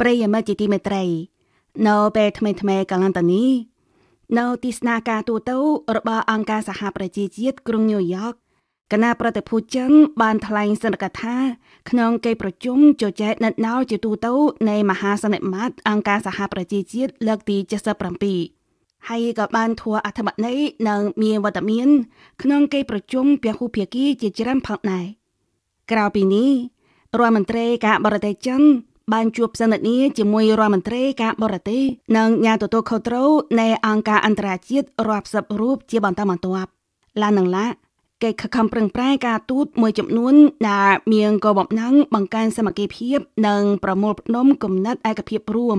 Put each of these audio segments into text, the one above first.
ប្រិយមិត្តជាទីមេត្រីនៅពេលថ្មីថ្មីកាលន្តនីនៅទីស្នាការទូទៅរបស់អង្គការសហប្រជាជាតិក្រុងញូវយ៉កគណៈប្រតិភូចិនបានថ្លែងសន្និកថា ក្នុងកិច្ចប្រជុំជជែកដិតដោលជាទូទៅនៃមហាសន្និបាតអង្គការសហប្រជាជាតិលើកទី77ហើយក៏បានធ្វើអត្ថបទនេះនៅមានវត្តមាន ក្នុងកិច្ចប្រជុំពហុភាគីជាច្រើនផងដែរក្រៅពីនេះរដ្ឋមន្ត្រីការបរទេសចិនបានជួបសន្ទនាជាមួយរដ្ឋមន្ត្រីការបរទេសនិងអ្នកទទួលខុសត្រូវនៃអង្គការអន្តរជាតិរាប់សិបរូបជាបន្តបន្ទាប់ឡាននឹងឡាកិច្ចខិតខំប្រឹងប្រែងការទូតមួយចំនួនដែលមានគោលបំណងបង្កើនសមគ្គីភាព និងប្រមូលផ្ដុំគំនិតឯកភាពរួម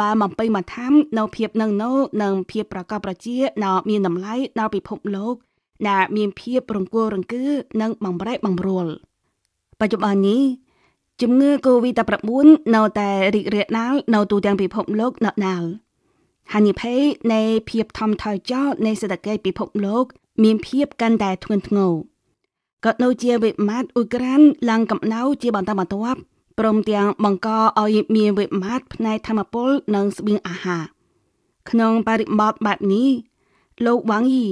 បានបំពេញបន្ថែមនៅភាពនឹងនៅនិងភាពប្រកបប្រជានៅមានតម្លៃដល់ពិភពលោកដែលមានភាពរង្គោះរង្គើនិងបំប្រែបំរួលបច្ចុប្បន្ននេះជំងឺ Covid-19 នៅតែរីករាលដាលនៅទូទាំងពិភពលោកនៅណាលហានិភ័យនៃភាពថមថយចុះនៃសេដ្ឋកិច្ចពិភពលោកមានភាពកាន់តែធ្ងន់ធ្ងរក៏ដូចជាវិបត្តិអ៊ុយក្រែនឡើងកំណៅជាបន្តបន្ទាប់ព្រមទាំងបង្កឲ្យមានវិបត្តិផ្នែកធម្មពលនិងស្បៀងអាហារក្នុងបរិបទបែបនេះលោកវ៉ាងយី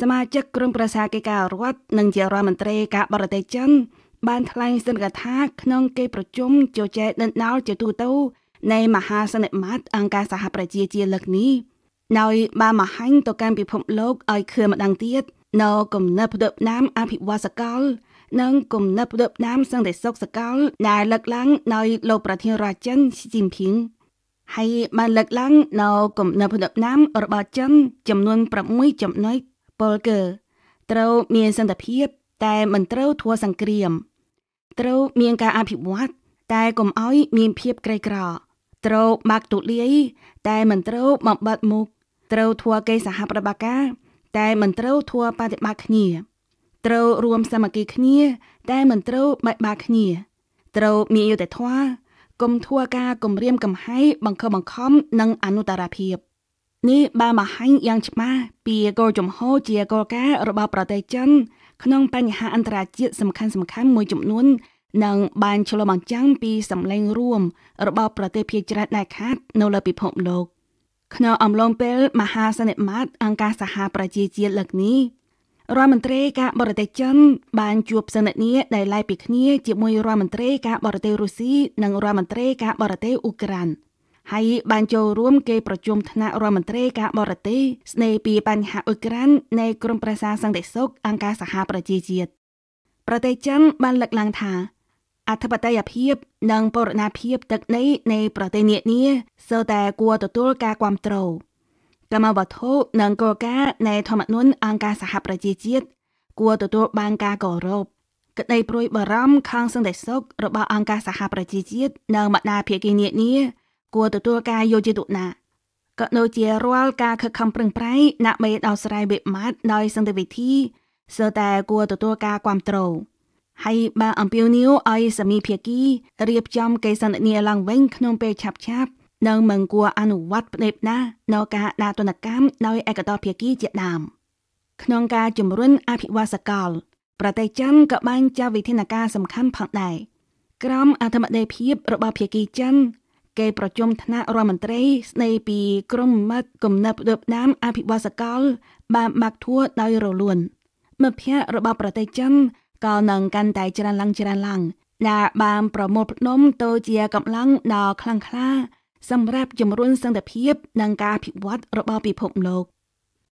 សមាជិកក្រុមប្រឹក្សាកិច្ចការរដ្ឋនិងជារដ្ឋមន្ត្រីការបរទេសចិនបានថ្លែងសន្និកថាក្នុងកិច្ចប្រជុំជជែកដិនដោលជាទូទៅនៃមហាសន្និបាតអង្គការសហប្រជាជាតិលើកនេះដោយ បានបង្ហាញទៅកាន់ពិភពលោកឲ្យឃើញម្ដងទៀតនៅគំនិតផ្ដិបណាមអភិវឌ្ឍសកលនិងគំនិតផ្ដិបណាមសន្តិសុខសកលដែលលើកឡើងដោយលោកប្រធានរដ្ឋចិនស៊ីជីនភីងហើយបានលើកឡើងនៅគំនិតផ្ដិបណាមរបស់ចិនចំនួន6ចំណុចពលកើត្រូវមានសន្តិភាពតែមិនត្រូវធួសង្គ្រាម។ត្រូវមានការអភិវឌ្ឍតែកុំឲ្យមានភាពក្រីក្រត្រូវបាក់ទូលាយតែមិនត្រូវបំបត្តិមុខត្រូវធ្វើកិច្ចសហប្រតិបត្តិការ តែមិនត្រូវធ្វើបដិបត្តិគ្នាត្រូវរួមសាមគ្គីគ្នាតែមិនត្រូវបែកបាក់គ្នា ត្រូវមានយុត្តិធម៌គុំធ្វើការគំរាមកំហែងបង្ខំបង្ខំនិងអនុត្តរភាពនេះបានបង្ហាញយ៉ាងច្បាស់ពីគោលជំហរជាគោលការណ៍របស់ប្រទេសចិនក្នុងបញ្ហាអន្តរជាតិសំខាន់ៗមួយចំនួននិងបានឆ្លុះបញ្ចាំងពីសម្លេងរួមរបស់ប្រទេសភាគច្រើនដែលខាតនៅលើពិភពលោកក្នុងអំឡុងពេលមហាសន្និបាតអង្គការសហប្រជាជាតិលើកនេះរដ្ឋមន្ត្រីការបរទេសចិនបានជួបសន្ទនាដែលឡាយពីគ្នាជាមួយរដ្ឋមន្ត្រីការបរទេសរុស្ស៊ីនិងរដ្ឋមន្ត្រីការបរទេសអ៊ុក្រាិន។ហើយបានចូលរួមគេប្រជុំថ្នាក់រដ្ឋមន្ត្រីការបរទេសស្ដីពីបញ្ហាអ៊ុយក្រែននៃក្រុមប្រឹក្សាសន្តិសុខអង្គការសហប្រជាជាតិប្រទេសចិនបានលើកឡើងថាអធិបតេយ្យភាពនិងបូរណភាពទឹកដីនៃប្រទេសនានាសូវតែគួរទទួលការគ្រប់គ្រងកម្មវត្ថុនិងគោលការណ៍នៃ ធម្មនុញ្ញអង្គការសហប្រជាជាតិគួរទទួលបានការគោរពក្តីព្រួយបារម្ភខាងសន្តិសុខរបស់អង្គការសហប្រជាជាតិនិងបណ្ដាភាគីនានាគួរទទួលការយកចិត្តទុកដាក់ក៏ដូចជារាល់ការខិតខំប្រឹងប្រែងណាក់មេដោះស្រាយវិបត្តិដោយសន្តិវិធីសើតែគួរទទួលការគ្រប់គ្រងហើយបើអំពាវនាវឲ្យសមីភាគីរៀបចំកិច្ចសន្ទនាឡើងវិញក្នុងពេលឆាប់ឆាប់និងមិនគួរអនុវត្តផ្ដេបណានៅការដាក់ទណ្ឌកម្មដោយឯកតោភាគីជាដើមក្នុងការជំរុញអភិវឌ្ឍសកល ប្រទេសចិនក៏បានចាត់វិធានការសំខាន់ផងដែរក្រមអធិបតេយ្យភាពរបស់ភាគីចិនគេប្រជុំថ្នាក់រដ្ឋមន្ត្រីស្ដីពីក្រមមិត្តគំនិតផ្ដិបដាមអភិបាលសកលបានបាក់ធួដោយរលួនមិត្តភ័ក្តិរបស់ប្រទេសចិនក៏នឹងកាន់តែច្រើនឡើងច្រើនឡើងដែលបានប្រមូលផ្ដុំទៅជាកម្លាំងដ៏ខ្លាំងក្លាសម្រាប់ជំរុញសន្តិភាពនិងការអភិវឌ្ឍរបស់ពិភពលោក។